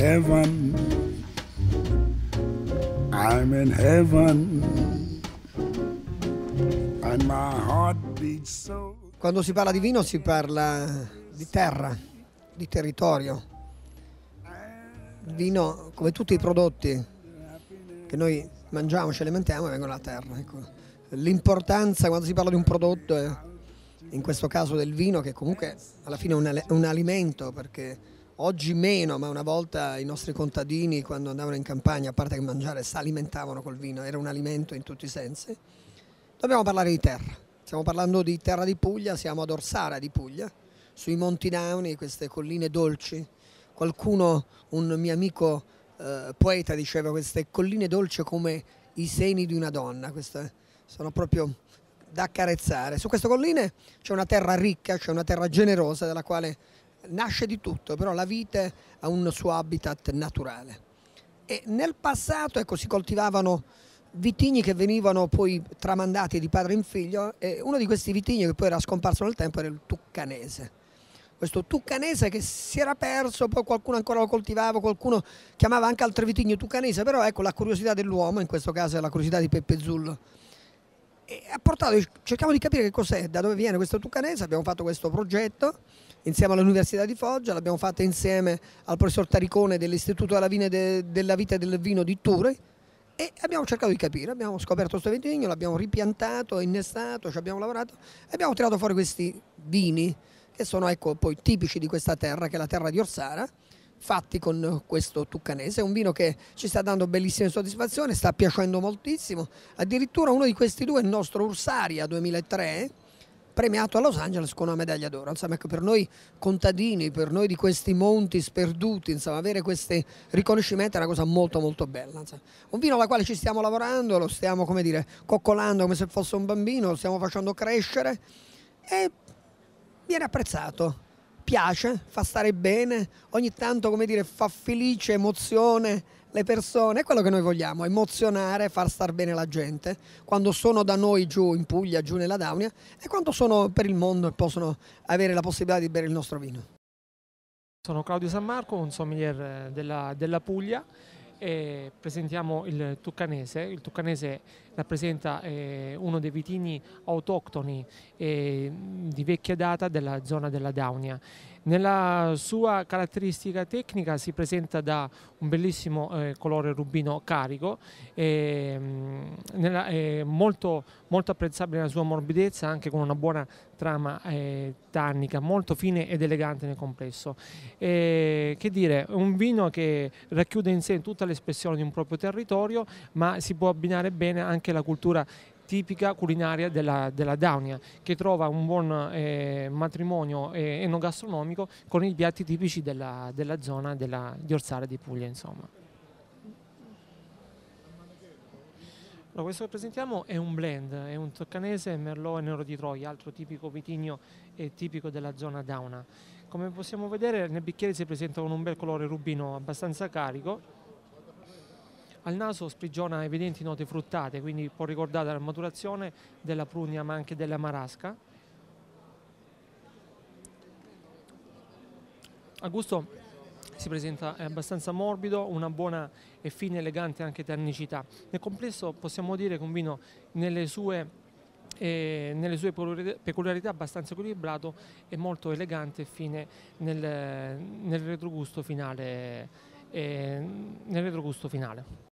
heaven. I'm in heaven. And my heart beats so. Quando si parla di vino si parla di terra, di territorio. Il vino, come tutti i prodotti che noi mangiamo, ci alimentiamo, vengono dalla terra. Ecco. L'importanza quando si parla di un prodotto è in questo caso del vino, che comunque alla fine è un, un alimento, perché oggi meno, ma una volta i nostri contadini quando andavano in campagna, a parte che mangiare, si alimentavano col vino, era un alimento in tutti i sensi. Dobbiamo parlare di terra, stiamo parlando di terra di Puglia, siamo ad Orsara di Puglia, sui Monti Nauni, queste colline dolci. Qualcuno, un mio amico eh, poeta, diceva queste colline dolci come i seni di una donna, queste sono proprio da accarezzare. Su queste colline c'è una terra ricca, c'è una terra generosa della quale nasce di tutto, però la vite ha un suo habitat naturale. E nel passato ecco, si coltivavano vitigni che venivano poi tramandati di padre in figlio e uno di questi vitigni che poi era scomparso nel tempo era il tuccanese. Questo tuccanese che si era perso, poi qualcuno ancora lo coltivava, qualcuno chiamava anche altri vitigni tuccanese, però ecco la curiosità dell'uomo, in questo caso è la curiosità di Peppe Zullo, e ha portato, cercavo di capire che cos'è, da dove viene questo tucanese, abbiamo fatto questo progetto insieme all'Università di Foggia, l'abbiamo fatto insieme al professor Taricone dell'Istituto della, de, della Vita e del Vino di Ture e abbiamo cercato di capire, abbiamo scoperto questo vitigno, l'abbiamo ripiantato, innestato, ci abbiamo lavorato e abbiamo tirato fuori questi vini che sono ecco, poi tipici di questa terra, che è la terra di Orsara, fatti con questo Tuccanese. È un vino che ci sta dando bellissime soddisfazioni, sta piacendo moltissimo. Addirittura uno di questi due è il nostro Ursaria 2003 premiato a Los Angeles con una medaglia d'oro. Insomma, ecco, per noi contadini, per noi di questi monti sperduti, insomma, avere questi riconoscimenti è una cosa molto molto bella. Insomma. Un vino alla quale ci stiamo lavorando, lo stiamo, come dire, coccolando come se fosse un bambino, lo stiamo facendo crescere e viene apprezzato piace, fa stare bene, ogni tanto come dire, fa felice, emozione le persone, è quello che noi vogliamo, emozionare, far star bene la gente, quando sono da noi giù in Puglia, giù nella Daunia e quando sono per il mondo e possono avere la possibilità di bere il nostro vino. Sono Claudio San Marco, un sommelier eh, della, della Puglia e presentiamo il Tuccanese. Il Tuccanese rappresenta eh, uno dei vitigni autoctoni eh, di vecchia data della zona della Daunia. Nella sua caratteristica tecnica si presenta da un bellissimo eh, colore rubino carico, ehm, nella, eh, molto, molto apprezzabile la sua morbidezza, anche con una buona trama eh, tannica, molto fine ed elegante nel complesso. E, eh, che dire, un vino che racchiude in sé tutta l'espressione di un proprio territorio, ma si può abbinare bene anche alla cultura tipica culinaria della, della Daunia, che trova un buon eh, matrimonio eh, enogastronomico con i piatti tipici della, della zona della, di Orsara di Puglia. Insomma. Allora, questo che presentiamo è un blend, è un toccanese merlot e nero di Troia, altro tipico vitigno e tipico della zona Dauna. Come possiamo vedere nel bicchiere si presenta con un bel colore rubino abbastanza carico, al naso sprigiona evidenti note fruttate, quindi può ricordare la maturazione della prugna ma anche della marasca. A gusto si presenta abbastanza morbido, una buona e fine elegante anche ternicità. Nel complesso possiamo dire che un vino nelle sue eh, nelle sue peculiarità abbastanza equilibrato e molto elegante e fine nel, nel retrogusto finale. Eh, nel retrogusto finale.